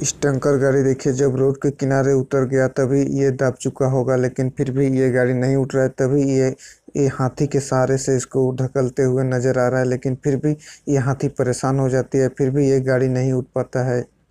इस टंकर गाड़ी देखिए जब रोड के किनारे उतर गया तभी ये दब चुका होगा लेकिन फिर भी ये गाड़ी नहीं उठ रहा है तभी ये ये हाथी के सहारे से इसको ढकलते हुए नज़र आ रहा है लेकिन फिर भी ये हाथी परेशान हो जाती है फिर भी ये गाड़ी नहीं उठ पाता है